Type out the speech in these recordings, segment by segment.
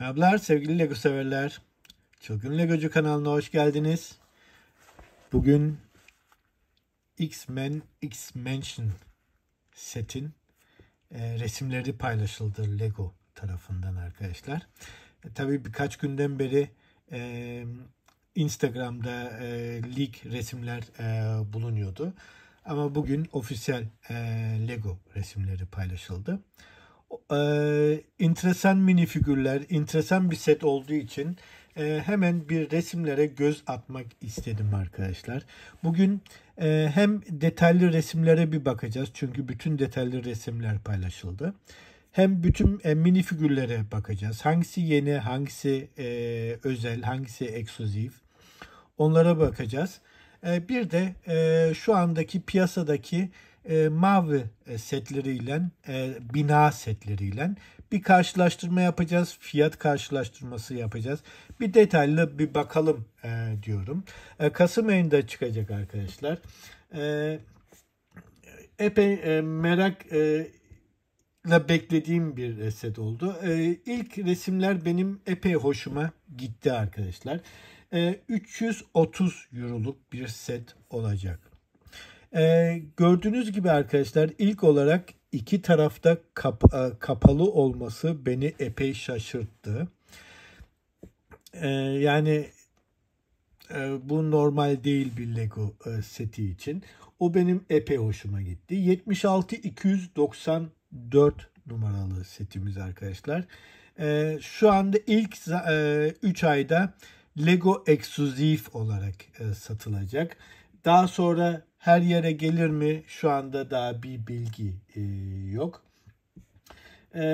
Merhabalar sevgili Lego severler. Çılgın Legocu kanalına hoş geldiniz. Bugün X-Men X-Mansion setin e, resimleri paylaşıldı Lego tarafından arkadaşlar. E, tabii birkaç günden beri e, Instagram'da e, leak resimler e, bulunuyordu. Ama bugün ofisyal e, Lego resimleri paylaşıldı e, enteresan mini figürler, enteresan bir set olduğu için e, hemen bir resimlere göz atmak istedim arkadaşlar. Bugün e, hem detaylı resimlere bir bakacağız çünkü bütün detaylı resimler paylaşıldı. Hem bütün e, mini figürlere bakacağız. Hangisi yeni, hangisi e, özel, hangisi ekskluzif. Onlara bakacağız. E, bir de e, şu andaki piyasadaki e, mavi e, setleriyle, e, bina setleriyle bir karşılaştırma yapacağız. Fiyat karşılaştırması yapacağız. Bir detaylı bir bakalım e, diyorum. E, Kasım ayında çıkacak arkadaşlar. E, epey e, merak e, ile beklediğim bir e, set oldu. E, ilk resimler benim epey hoşuma gitti arkadaşlar. E, 330 euroluk bir set olacak. Ee, gördüğünüz gibi arkadaşlar ilk olarak iki tarafta kap e, kapalı olması beni epey şaşırttı. Ee, yani e, bu normal değil bir Lego e, seti için. O benim epey hoşuma gitti. 76 294 numaralı setimiz arkadaşlar. E, şu anda ilk 3 e, ayda Lego Exclusive olarak e, satılacak. Daha sonra her yere gelir mi? Şu anda daha bir bilgi e, yok. E,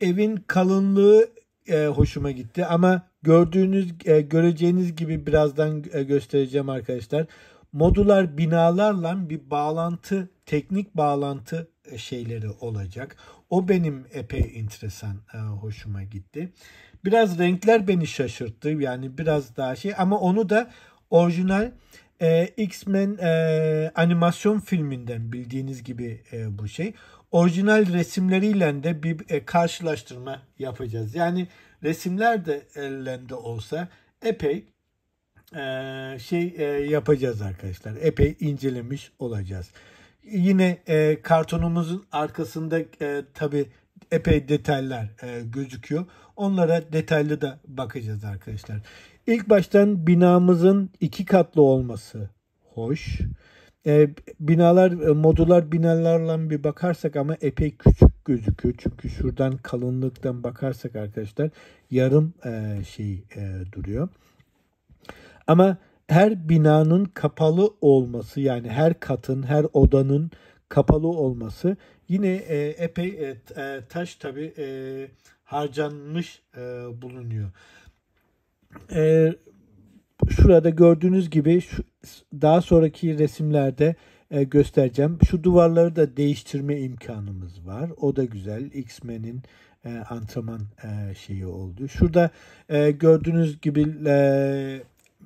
evin kalınlığı e, hoşuma gitti ama gördüğünüz e, göreceğiniz gibi birazdan e, göstereceğim arkadaşlar. Modular binalarla bir bağlantı, teknik bağlantı e, şeyleri olacak. O benim epey enteresan e, hoşuma gitti. Biraz renkler beni şaşırttı. Yani biraz daha şey ama onu da orijinal e, X-Men e, animasyon filminden bildiğiniz gibi e, bu şey. Orijinal resimleriyle de bir e, karşılaştırma yapacağız. Yani resimler de ellerinde olsa epey e, şey e, yapacağız arkadaşlar. Epey incelemiş olacağız. Yine e, kartonumuzun arkasında e, tabi epey detaylar e, gözüküyor. Onlara detaylı da bakacağız arkadaşlar. İlk baştan binamızın iki katlı olması hoş. E, binalar, e, modular binalarla bir bakarsak ama epey küçük gözüküyor. Çünkü şuradan kalınlıktan bakarsak arkadaşlar yarım e, şey e, duruyor. Ama her binanın kapalı olması yani her katın, her odanın kapalı olması yine e, epey e, e taş tabi e, harcanmış e, bulunuyor e, şurada gördüğünüz gibi şu, daha sonraki resimlerde e, göstereceğim. Şu duvarları da değiştirme imkanımız var. O da güzel. X-Men'in e, antrenman e, şeyi oldu. Şurada e, gördüğünüz gibi e,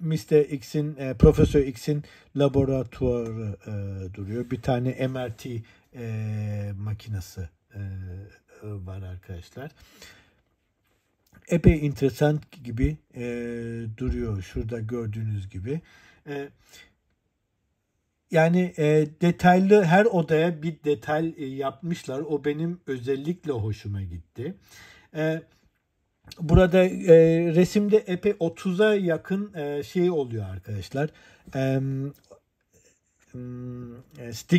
Mr. X'in, e, Profesör X'in laboratuvarı e, duruyor. Bir tane MRT e, makinesi e, var arkadaşlar epey enteresan gibi e, duruyor şurada gördüğünüz gibi. E, yani e, detaylı her odaya bir detay e, yapmışlar. O benim özellikle hoşuma gitti. E, burada e, resimde epey 30'a yakın e, şey oluyor arkadaşlar. E,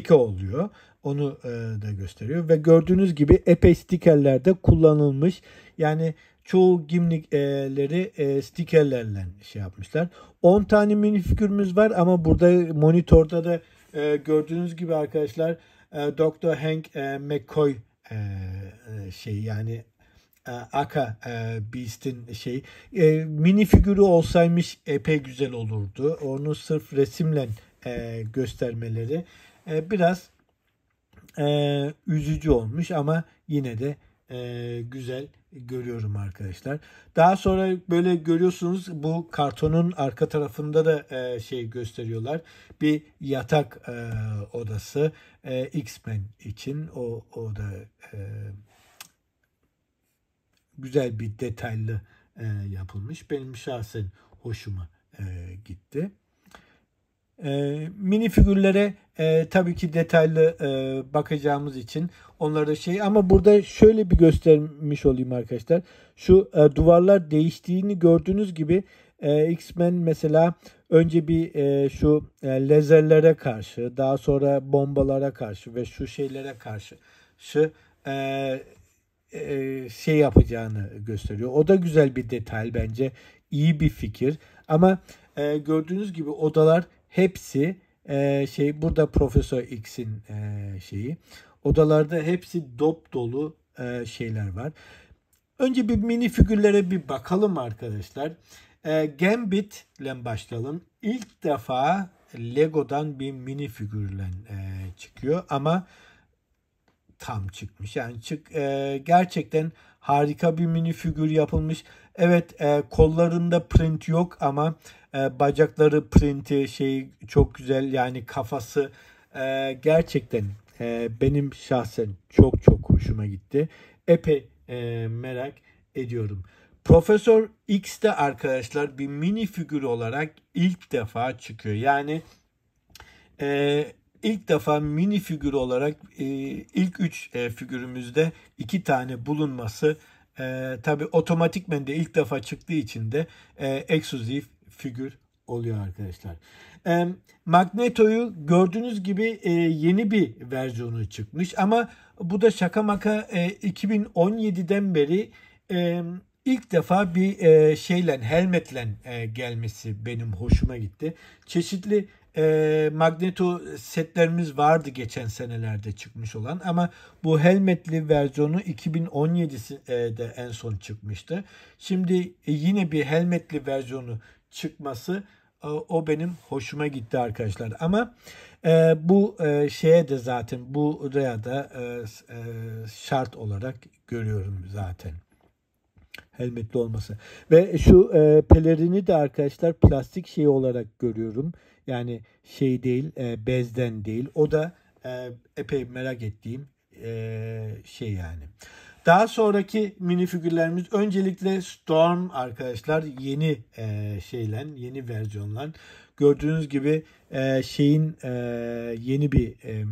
e, oluyor. Onu e, da gösteriyor ve gördüğünüz gibi epey stikerlerde kullanılmış. Yani çoğu gimlikleri e, stikerlerle şey yapmışlar. 10 tane mini figürümüz var ama burada monitorda da e, gördüğünüz gibi arkadaşlar e, Dr. Hank e, McCoy e, e, şey yani e, Aka e, Beast'in şey e, mini figürü olsaymış epey güzel olurdu. Onu sırf resimle e, göstermeleri e, biraz e, üzücü olmuş ama yine de e, güzel görüyorum arkadaşlar. Daha sonra böyle görüyorsunuz bu kartonun arka tarafında da e, şey gösteriyorlar. Bir yatak e, odası e, X-Men için o, o da e, güzel bir detaylı e, yapılmış. Benim şahsen hoşuma e, gitti. Ee, mini figürlere e, tabii ki detaylı e, bakacağımız için onlara da şey ama burada şöyle bir göstermiş olayım arkadaşlar. Şu e, duvarlar değiştiğini gördüğünüz gibi e, X-Men mesela önce bir e, şu e, lazerlere karşı daha sonra bombalara karşı ve şu şeylere karşı şu e, e, şey yapacağını gösteriyor. O da güzel bir detay bence. iyi bir fikir. Ama e, gördüğünüz gibi odalar hepsi e, şey burada Profesör X'in e, şeyi. Odalarda hepsi dop dolu e, şeyler var. Önce bir mini figürlere bir bakalım arkadaşlar. E, Gambit ile başlayalım. İlk defa Lego'dan bir mini figürle e, çıkıyor ama tam çıkmış. Yani çık e, gerçekten harika bir mini figür yapılmış. Evet e, kollarında print yok ama e, bacakları printi şey çok güzel yani kafası e, gerçekten e, benim şahsen çok çok hoşuma gitti. Epey e, merak ediyorum. Profesör X de arkadaşlar bir mini figür olarak ilk defa çıkıyor. Yani e, ilk defa mini figür olarak e, ilk üç e, figürümüzde iki tane bulunması e, tabi otomatikmen de ilk defa çıktığı için de e, ekskluzif figür oluyor arkadaşlar. E, Magneto'yu gördüğünüz gibi e, yeni bir versiyonu çıkmış ama bu da şaka maka e, 2017'den beri e, ilk defa bir e, şeyle helmetle e, gelmesi benim hoşuma gitti. Çeşitli e, magneto setlerimiz vardı geçen senelerde çıkmış olan ama bu helmetli versiyonu 2017'de e, en son çıkmıştı. Şimdi e, yine bir helmetli versiyonu çıkması e, o benim hoşuma gitti arkadaşlar. Ama e, bu e, şeye de zaten bu buraya da e, e, şart olarak görüyorum zaten. Helmetli olması. Ve şu e, pelerini de arkadaşlar plastik şey olarak görüyorum. Yani şey değil e, bezden değil. O da e, epey merak ettiğim e, şey yani. Daha sonraki mini figürlerimiz öncelikle Storm arkadaşlar yeni e, şeyle yeni versiyonla gördüğünüz gibi e, şeyin e, yeni bir e,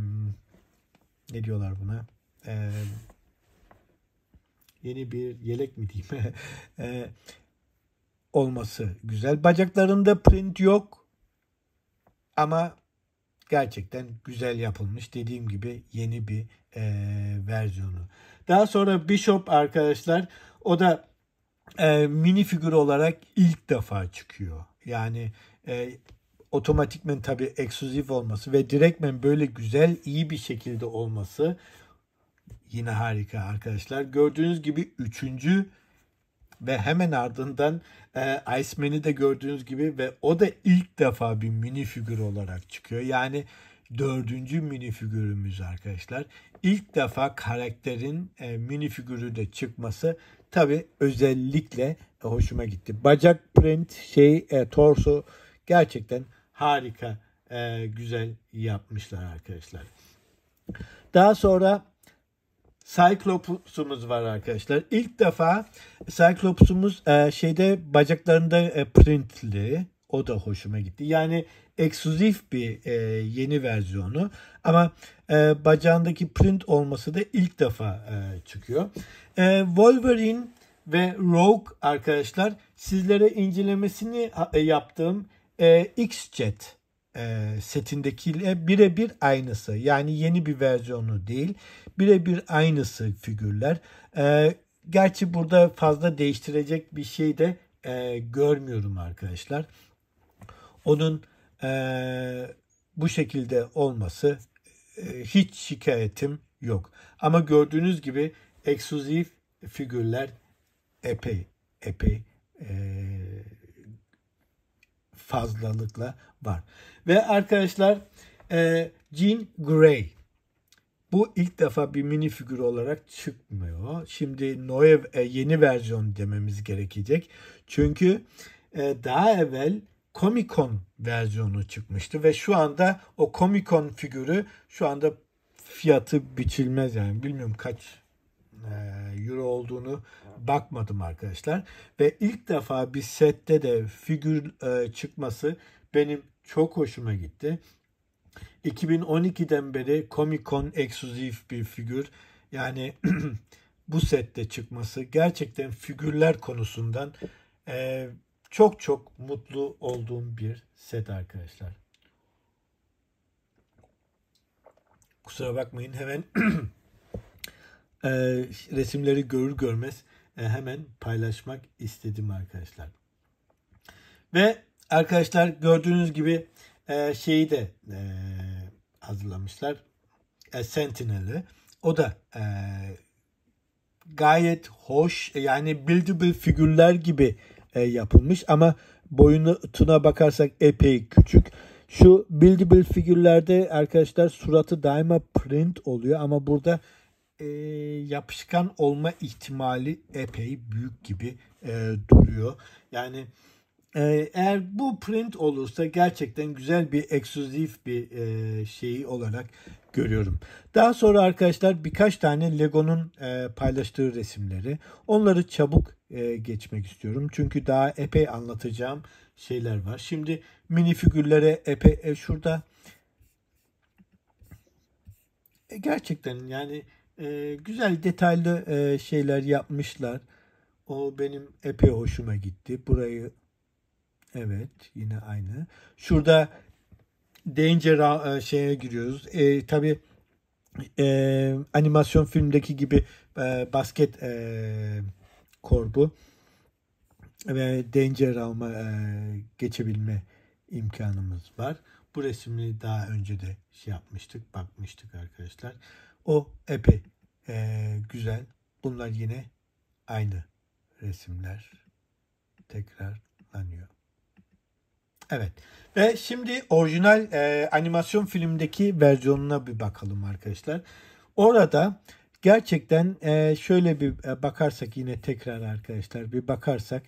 ne diyorlar buna e, yeni bir yelek mi diyeyim e, olması güzel. Bacaklarında print yok ama gerçekten güzel yapılmış dediğim gibi yeni bir e, versiyonu. Daha sonra Bishop arkadaşlar o da e, mini figür olarak ilk defa çıkıyor. Yani e, otomatikmen tabi ekskluzif olması ve direktmen böyle güzel iyi bir şekilde olması yine harika arkadaşlar. Gördüğünüz gibi üçüncü ve hemen ardından e, Iceman'i de gördüğünüz gibi ve o da ilk defa bir mini figür olarak çıkıyor. Yani dördüncü minifigürümüz arkadaşlar. İlk defa karakterin e, minifigürü de çıkması tabi özellikle e, hoşuma gitti. Bacak print şey e, torso gerçekten harika e, güzel yapmışlar arkadaşlar. Daha sonra Cyclops'umuz var arkadaşlar. İlk defa Cyclops'umuz e, şeyde bacaklarında e, printli o da hoşuma gitti. Yani ekskluzif bir e, yeni versiyonu ama e, bacağındaki print olması da ilk defa e, çıkıyor. E, Wolverine ve Rogue arkadaşlar sizlere incelemesini e, yaptığım e, X-Jet e, setindekiyle birebir aynısı. Yani yeni bir versiyonu değil. Birebir aynısı figürler. E, gerçi burada fazla değiştirecek bir şey de e, görmüyorum arkadaşlar. Onun e, bu şekilde olması e, hiç şikayetim yok. Ama gördüğünüz gibi ekskluzif figürler epey epey e, fazlalıkla var. Ve arkadaşlar e, Jean Grey bu ilk defa bir mini figür olarak çıkmıyor. Şimdi Noev e, yeni versiyon dememiz gerekecek. Çünkü e, daha evvel Comic Con versiyonu çıkmıştı ve şu anda o Comic Con figürü şu anda fiyatı biçilmez yani bilmiyorum kaç e, euro olduğunu bakmadım arkadaşlar. Ve ilk defa bir sette de figür e, çıkması benim çok hoşuma gitti. 2012'den beri Comic Con ekskluzif bir figür. Yani bu sette çıkması gerçekten figürler konusundan e, çok çok mutlu olduğum bir set arkadaşlar. Kusura bakmayın hemen e, resimleri görür görmez e, hemen paylaşmak istedim arkadaşlar. Ve arkadaşlar gördüğünüz gibi e, şeyi de e, hazırlamışlar. E, Sentinel'i. O da e, gayet hoş yani buildable figürler gibi e, yapılmış ama boyutuna bakarsak epey küçük. Şu buildable figürlerde arkadaşlar suratı daima print oluyor ama burada e, yapışkan olma ihtimali epey büyük gibi e, duruyor. Yani ee, eğer bu print olursa gerçekten güzel bir ekskluzif bir e, şeyi olarak görüyorum. Daha sonra arkadaşlar birkaç tane Lego'nun e, paylaştığı resimleri. Onları çabuk e, geçmek istiyorum. Çünkü daha epey anlatacağım şeyler var. Şimdi mini figürlere epey e, şurada e, gerçekten yani e, güzel detaylı e, şeyler yapmışlar. O benim epey hoşuma gitti. Burayı Evet yine aynı. Şurada deyince şeye giriyoruz. E, tabii e, animasyon filmdeki gibi e, basket e, korbu ve danger realm'a e, geçebilme imkanımız var. Bu resmi daha önce de şey yapmıştık, bakmıştık arkadaşlar. O epey e, güzel. Bunlar yine aynı resimler tekrarlanıyor. Evet. Ve şimdi orijinal e, animasyon filmdeki versiyonuna bir bakalım arkadaşlar. Orada gerçekten e, şöyle bir e, bakarsak yine tekrar arkadaşlar bir bakarsak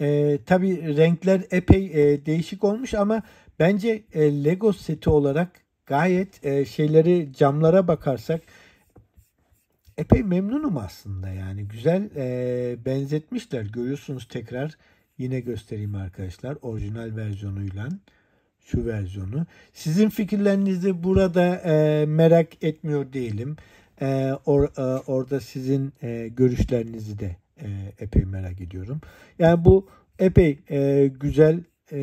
e, tabi renkler epey e, değişik olmuş ama bence e, Lego seti olarak gayet e, şeyleri camlara bakarsak epey memnunum aslında yani güzel e, benzetmişler görüyorsunuz tekrar Yine göstereyim arkadaşlar orijinal versiyonuyla şu versiyonu. Sizin fikirlerinizi burada e, merak etmiyor değilim. E, or, e, orada sizin e, görüşlerinizi de e, epey merak ediyorum. Yani bu epey e, güzel e,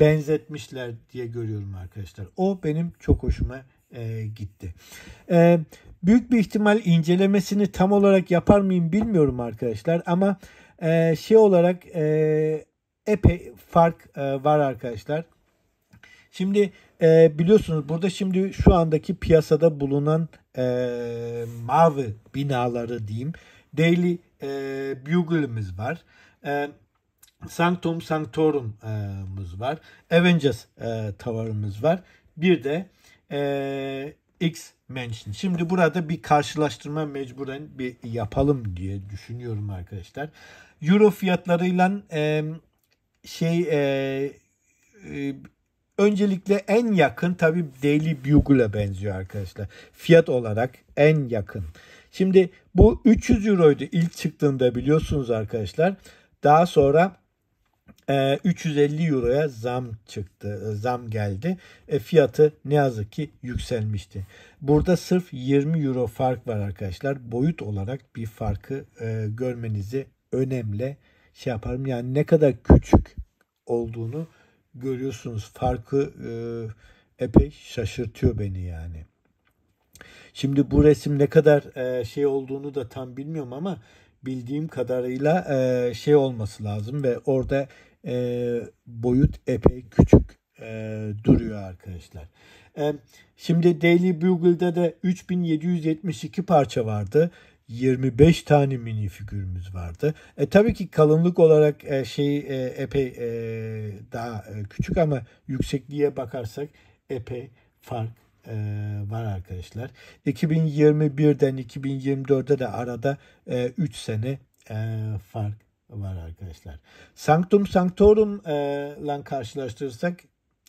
benzetmişler diye görüyorum arkadaşlar. O benim çok hoşuma e, gitti. E, büyük bir ihtimal incelemesini tam olarak yapar mıyım bilmiyorum arkadaşlar ama bu e, şey olarak e, epey fark e, var arkadaşlar. Şimdi e, biliyorsunuz burada şimdi şu andaki piyasada bulunan e, mavi binaları diyeyim. Daily e, Bugle'ımız var. E, Sanctum Sanctorum'umuz var. Avengers e, Tower'ımız var. Bir de e, X mention. Şimdi burada bir karşılaştırma mecburen bir yapalım diye düşünüyorum arkadaşlar. Euro fiyatlarıyla e, şey e, e, öncelikle en yakın tabi Daily Bugle'a benziyor arkadaşlar. Fiyat olarak en yakın. Şimdi bu 300 euroydu ilk çıktığında biliyorsunuz arkadaşlar. Daha sonra 350 ee, euroya zam çıktı, e, zam geldi. E, fiyatı ne yazık ki yükselmişti. Burada sırf 20 euro fark var arkadaşlar. Boyut olarak bir farkı e, görmenizi önemli şey yaparım. Yani ne kadar küçük olduğunu görüyorsunuz. Farkı e, epey şaşırtıyor beni yani. Şimdi bu resim ne kadar e, şey olduğunu da tam bilmiyorum ama bildiğim kadarıyla e, şey olması lazım ve orada e, boyut epey küçük e, duruyor arkadaşlar. E, şimdi Daily Bugle'da da 3772 parça vardı. 25 tane mini figürümüz vardı. E, tabii ki kalınlık olarak e, şey e, epey e, daha e, küçük ama yüksekliğe bakarsak epey fark e, var arkadaşlar. 2021'den 2024'de de arada e, 3 sene e, fark var arkadaşlar. Sanctum Sanctorum ile karşılaştırırsak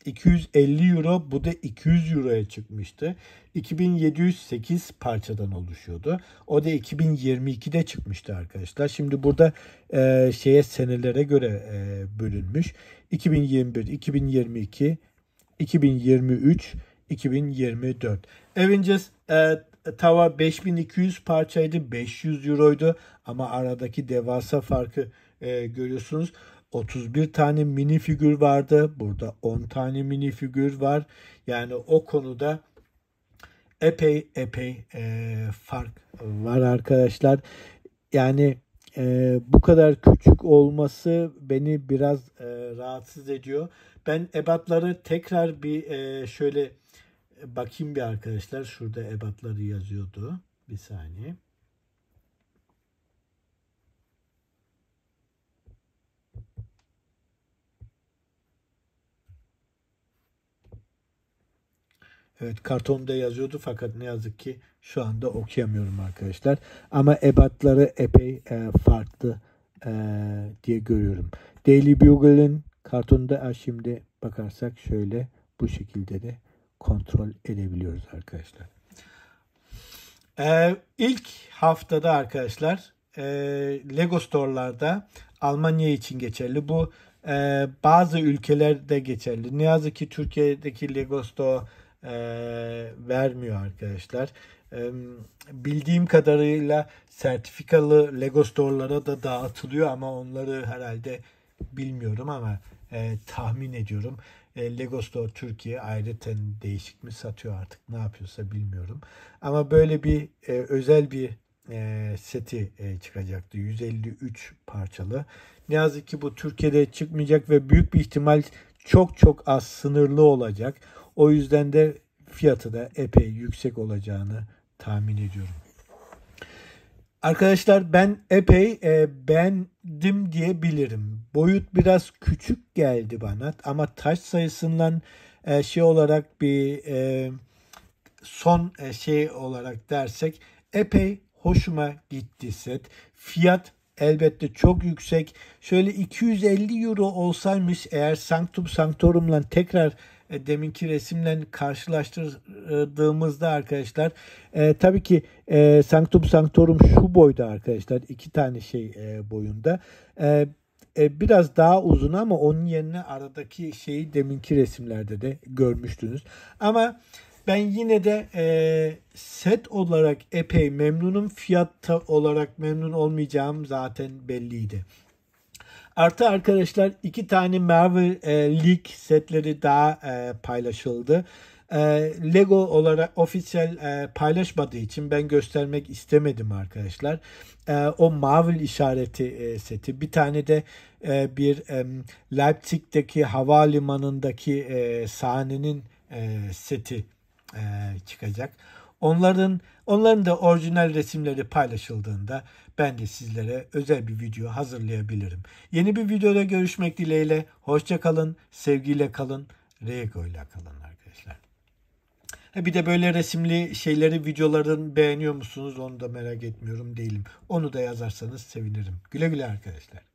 250 euro bu da 200 euroya çıkmıştı. 2708 parçadan oluşuyordu. O da 2022'de çıkmıştı arkadaşlar. Şimdi burada e, şeye senelere göre e, bölünmüş. 2021, 2022, 2023, 2024. Avengers e, tava 5200 parçaydı 500 euroydu ama aradaki devasa farkı e, görüyorsunuz. 31 tane mini figür vardı. Burada 10 tane mini figür var. Yani o konuda epey epey e, fark var arkadaşlar. Yani e, bu kadar küçük olması beni biraz e, rahatsız ediyor. Ben ebatları tekrar bir e, şöyle bakayım bir arkadaşlar. Şurada ebatları yazıyordu. Bir saniye. Evet kartonda yazıyordu fakat ne yazık ki şu anda okuyamıyorum arkadaşlar. Ama ebatları epey e, farklı e, diye görüyorum. Daily Bugle'ın kartonda şimdi bakarsak şöyle bu şekilde de kontrol edebiliyoruz arkadaşlar. Ee, ilk haftada arkadaşlar e, Lego Store'larda Almanya için geçerli. Bu e, bazı ülkelerde geçerli. Ne yazık ki Türkiye'deki Lego Store e, vermiyor arkadaşlar. E, bildiğim kadarıyla sertifikalı Lego Store'lara da dağıtılıyor ama onları herhalde bilmiyorum ama e, tahmin ediyorum. E, Lego Store Türkiye ayrıca değişik mi satıyor artık ne yapıyorsa bilmiyorum. Ama böyle bir e, özel bir e, seti e, çıkacaktı. 153 parçalı. Ne yazık ki bu Türkiye'de çıkmayacak ve büyük bir ihtimal çok çok az sınırlı olacak. O yüzden de fiyatı da epey yüksek olacağını tahmin ediyorum. Arkadaşlar ben epey e, beğendim diyebilirim. Boyut biraz küçük geldi bana ama taş sayısından e, şey olarak bir e, son e, şey olarak dersek epey hoşuma gitti set. Fiyat elbette çok yüksek. Şöyle 250 euro olsaymış eğer Sanctum Sanctorum'la tekrar e, deminki resimle karşılaştırdığımızda arkadaşlar e, tabii ki e, Sanctum Sanctorum şu boyda arkadaşlar iki tane şey e, boyunda. E, e, biraz daha uzun ama onun yerine aradaki şeyi deminki resimlerde de görmüştünüz. Ama ben yine de e, set olarak epey memnunum. Fiyat olarak memnun olmayacağım zaten belliydi. Artı arkadaşlar iki tane Marvel e, League setleri daha e, paylaşıldı. E, Lego olarak ofisel e, paylaşmadığı için ben göstermek istemedim arkadaşlar. E, o Marvel işareti e, seti. Bir tane de e, bir e, Leipzig'teki havalimanındaki e, sahnenin e, seti e, çıkacak. Onların onların da orijinal resimleri paylaşıldığında ben de sizlere özel bir video hazırlayabilirim. Yeni bir videoda görüşmek dileğiyle. Hoşça kalın, sevgiyle kalın, Rego ile kalın arkadaşlar. bir de böyle resimli şeyleri, videoların beğeniyor musunuz onu da merak etmiyorum değilim. Onu da yazarsanız sevinirim. Güle güle arkadaşlar.